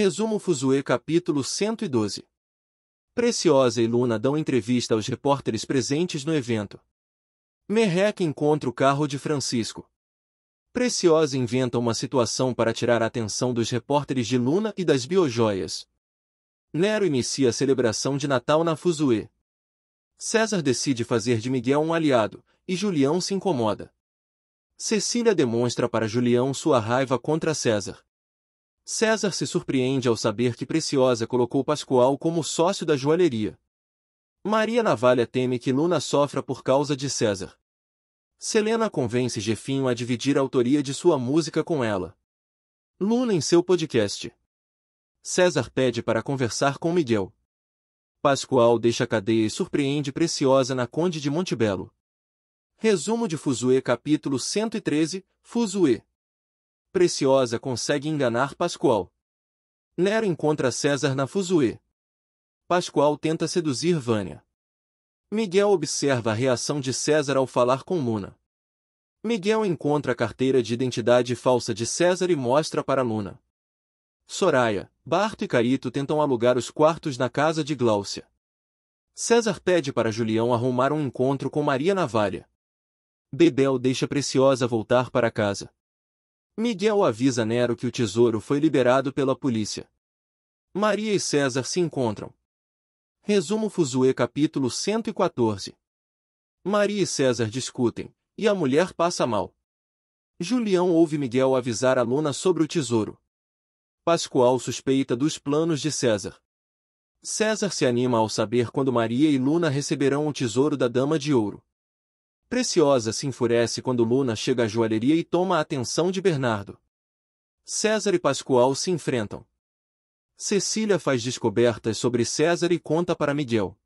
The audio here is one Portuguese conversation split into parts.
Resumo Fuzue Capítulo 112 Preciosa e Luna dão entrevista aos repórteres presentes no evento. Merrek encontra o carro de Francisco. Preciosa inventa uma situação para tirar a atenção dos repórteres de Luna e das biojoias. Nero inicia a celebração de Natal na Fuzue. César decide fazer de Miguel um aliado, e Julião se incomoda. Cecília demonstra para Julião sua raiva contra César. César se surpreende ao saber que Preciosa colocou Pascoal como sócio da joalheria. Maria Navalha teme que Luna sofra por causa de César. Selena convence Jefinho a dividir a autoria de sua música com ela. Luna em seu podcast. César pede para conversar com Miguel. Pascoal deixa a cadeia e surpreende Preciosa na Conde de Montebello. Resumo de Fuzue Capítulo 113, Fuzue Preciosa consegue enganar Pascoal. Nero encontra César na Fuzue. Pascoal tenta seduzir Vânia. Miguel observa a reação de César ao falar com Luna. Miguel encontra a carteira de identidade falsa de César e mostra para Luna. Soraya, Barto e Carito tentam alugar os quartos na casa de Glaucia. César pede para Julião arrumar um encontro com Maria Navalha. Bebel deixa Preciosa voltar para casa. Miguel avisa Nero que o tesouro foi liberado pela polícia. Maria e César se encontram. Resumo Fuzue capítulo 114. Maria e César discutem, e a mulher passa mal. Julião ouve Miguel avisar a Luna sobre o tesouro. Pascoal suspeita dos planos de César. César se anima ao saber quando Maria e Luna receberão o tesouro da Dama de Ouro. Preciosa se enfurece quando Luna chega à joalheria e toma a atenção de Bernardo. César e Pascoal se enfrentam. Cecília faz descobertas sobre César e conta para Miguel.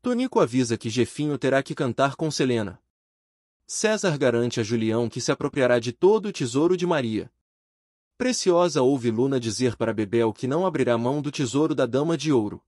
Tonico avisa que Jefinho terá que cantar com Selena. César garante a Julião que se apropriará de todo o tesouro de Maria. Preciosa ouve Luna dizer para Bebel que não abrirá mão do tesouro da Dama de Ouro.